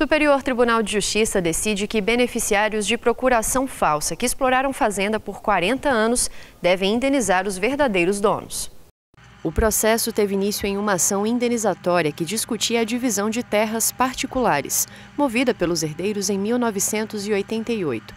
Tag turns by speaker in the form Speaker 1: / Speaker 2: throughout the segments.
Speaker 1: Superior Tribunal de Justiça decide que beneficiários de procuração falsa que exploraram fazenda por 40 anos devem indenizar os verdadeiros donos. O processo teve início em uma ação indenizatória que discutia a divisão de terras particulares, movida pelos herdeiros em 1988.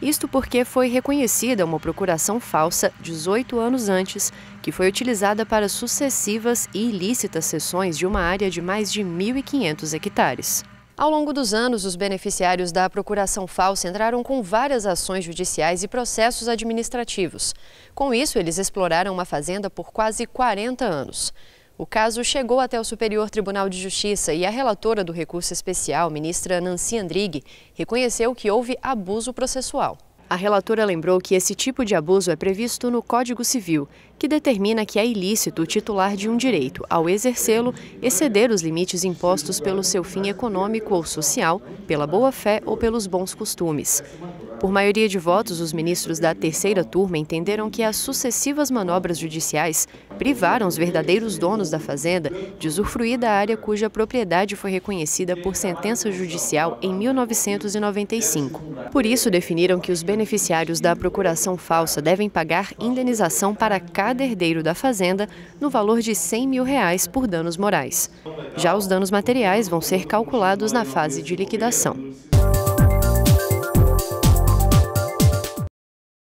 Speaker 1: Isto porque foi reconhecida uma procuração falsa 18 anos antes, que foi utilizada para sucessivas e ilícitas cessões de uma área de mais de 1.500 hectares. Ao longo dos anos, os beneficiários da procuração falsa entraram com várias ações judiciais e processos administrativos. Com isso, eles exploraram uma fazenda por quase 40 anos. O caso chegou até o Superior Tribunal de Justiça e a relatora do recurso especial, ministra Nancy Andrighi, reconheceu que houve abuso processual. A relatora lembrou que esse tipo de abuso é previsto no Código Civil, que determina que é ilícito o titular de um direito, ao exercê-lo, exceder os limites impostos pelo seu fim econômico ou social, pela boa-fé ou pelos bons costumes. Por maioria de votos, os ministros da terceira turma entenderam que as sucessivas manobras judiciais privaram os verdadeiros donos da fazenda de usufruir da área cuja propriedade foi reconhecida por sentença judicial em 1995. Por isso, definiram que os beneficiários da procuração falsa devem pagar indenização para cada herdeiro da fazenda no valor de 100 mil reais por danos morais. Já os danos materiais vão ser calculados na fase de liquidação.